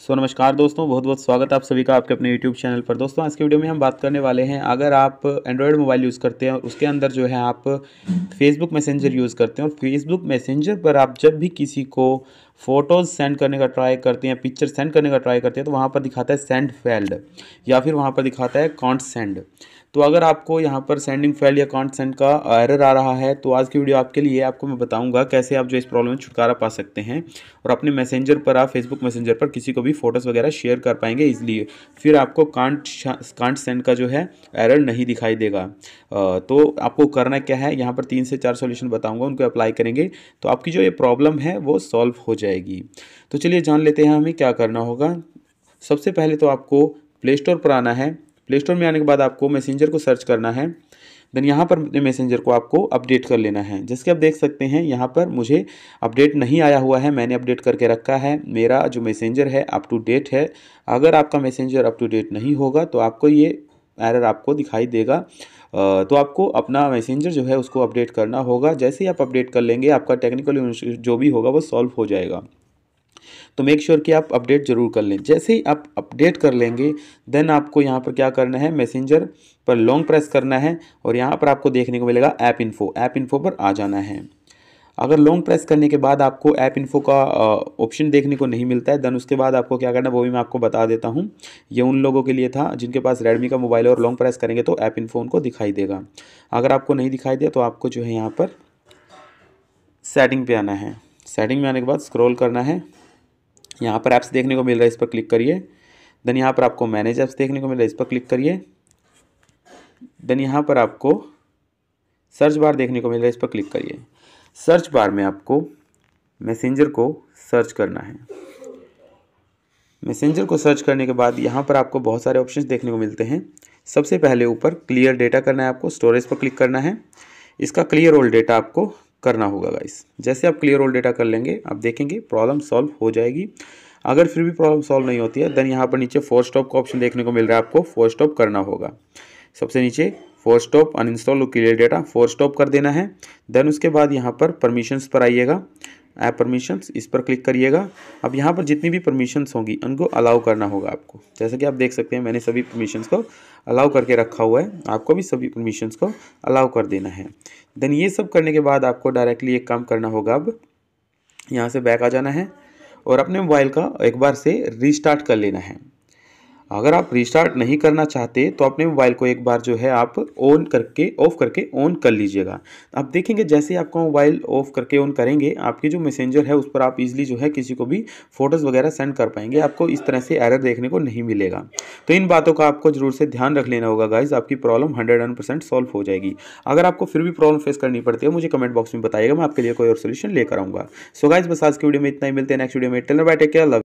सो so, नमस्कार दोस्तों बहुत बहुत स्वागत आप सभी का आपके अपने YouTube चैनल पर दोस्तों आज के वीडियो में हम बात करने वाले हैं अगर आप एंड्रॉयड मोबाइल यूज़ करते हैं और उसके अंदर जो है आप फेसबुक मैसेंजर यूज़ करते हैं और फेसबुक मैसेंजर पर आप जब भी किसी को फ़ोटोज़ सेंड करने का ट्राई करते हैं पिक्चर सेंड करने का ट्राई करते हैं तो वहाँ पर दिखाता है सेंड फेल्ड या फिर वहाँ पर दिखाता है कॉन्ट सेंड तो अगर आपको यहाँ पर सेंडिंग फेल या सेंड का एरर आ रहा है तो आज की वीडियो आपके लिए आपको मैं बताऊंगा कैसे आप जो इस प्रॉब्लम में छुटकारा पा सकते हैं और अपने मैसेंजर पर आप फेसबुक मैसेंजर पर किसी को भी फोटोज़ वगैरह शेयर कर पाएंगे इजिली फिर आपको कांट कांट सेंड का जो है एरर नहीं दिखाई देगा तो आपको करना क्या है यहाँ पर तीन से चार सोल्यूशन बताऊँगा उनको अप्लाई करेंगे तो आपकी जो ये प्रॉब्लम है वो सॉल्व हो जाएगी तो चलिए जान लेते हैं हमें क्या करना होगा सबसे पहले तो आपको प्ले स्टोर पर आना है प्ले स्टोर में आने के बाद आपको मैसेंजर को सर्च करना है देन यहाँ पर मैसेंजर को आपको अपडेट कर लेना है जैसे आप देख सकते हैं यहाँ पर मुझे अपडेट नहीं आया हुआ है मैंने अपडेट करके रखा है मेरा जो मैसेंजर है अप टू डेट है अगर आपका मैसेंजर अप टू डेट नहीं होगा तो आपको ये एरर आपको दिखाई देगा तो आपको अपना मैसेंजर जो है उसको अपडेट करना होगा जैसे ही आप अपडेट कर लेंगे आपका टेक्निकल जो भी होगा वो सॉल्व हो जाएगा तो मेक श्योर sure कि आप अपडेट ज़रूर कर लें जैसे ही आप अपडेट कर लेंगे देन आपको यहाँ पर क्या करना है मैसेंजर पर लॉन्ग प्रेस करना है और यहाँ पर आपको देखने को मिलेगा ऐप इन्फो ऐप इन्फो पर आ जाना है अगर लॉन्ग प्रेस करने के बाद आपको ऐप इन्फो का ऑप्शन देखने को नहीं मिलता है देन उसके बाद आपको क्या करना है वो भी मैं आपको बता देता हूँ ये उन लोगों के लिए था जिनके पास रेडमी का मोबाइल है और लॉन्ग प्रेस करेंगे तो ऐप इन्फो उनको दिखाई देगा अगर आपको नहीं दिखाई दे तो आपको जो है यहाँ पर सेटिंग पे आना है सेटिंग में आने के बाद स्क्रॉल करना है यहाँ पर ऐप्स देखने को मिल रहा है इस पर क्लिक करिए देन यहाँ पर आपको मैनेज ऐप्स देखने को मिल रहा है इस पर क्लिक करिए देन यहाँ पर आपको सर्च बार देखने को मिल रहा है इस पर क्लिक करिए सर्च बार में आपको मैसेंजर को सर्च करना है मैसेंजर को सर्च करने के बाद यहाँ पर आपको बहुत सारे ऑप्शंस देखने को मिलते हैं सबसे पहले ऊपर क्लियर डेटा करना है आपको स्टोरेज पर क्लिक करना है इसका क्लियर ओल्ड डेटा आपको करना होगा गाइस जैसे आप क्लियर ऑल डेटा कर लेंगे आप देखेंगे प्रॉब्लम सॉल्व हो जाएगी अगर फिर भी प्रॉब्लम सॉल्व नहीं होती है देन यहाँ पर नीचे फोर स्टॉप का ऑप्शन देखने को मिल रहा है आपको फोर स्टॉप करना होगा सबसे नीचे force stop uninstall clear data force stop कर देना है देन उसके बाद यहाँ पर परमिशंस पर आइएगा ऐप परमिशंस इस पर क्लिक करिएगा अब यहाँ पर जितनी भी परमिशंस होंगी उनको अलाउ करना होगा आपको जैसे कि आप देख सकते हैं मैंने सभी परमिशंस को अलाउ करके रखा हुआ है आपको भी सभी परमिशंस को अलाउ कर देना है देन ये सब करने के बाद आपको डायरेक्टली एक काम करना होगा अब यहाँ से बैक आ जाना है और अपने मोबाइल का एक बार से रीस्टार्ट कर लेना है अगर आप रिस्टार्ट नहीं करना चाहते तो अपने मोबाइल को एक बार जो है आप ऑन करके ऑफ करके ऑन कर लीजिएगा आप देखेंगे जैसे ही आपका मोबाइल ऑफ करके ऑन करेंगे आपकी जो मैसेंजर है उस पर आप इजीली जो है किसी को भी फोटोज़ वगैरह सेंड कर पाएंगे आपको इस तरह से एरर देखने को नहीं मिलेगा तो इन बातों का आपको जरूर से ध्यान रख लेना होगा गाइज आपकी प्रॉब्लम हंड्रेड सॉल्व हो जाएगी अगर आपको फिर भी प्रॉब्लम फेस करनी पड़ती है मुझे कमेंट बॉक्स में बताइएगा मैं आपके लिए कोई और सोल्यूशन लेकर आऊँगा सो गाइज बस आज की वीडियो में इतना ही मिलते हैं नेक्स्ट वीडियो में टेलर बाय टेक केयर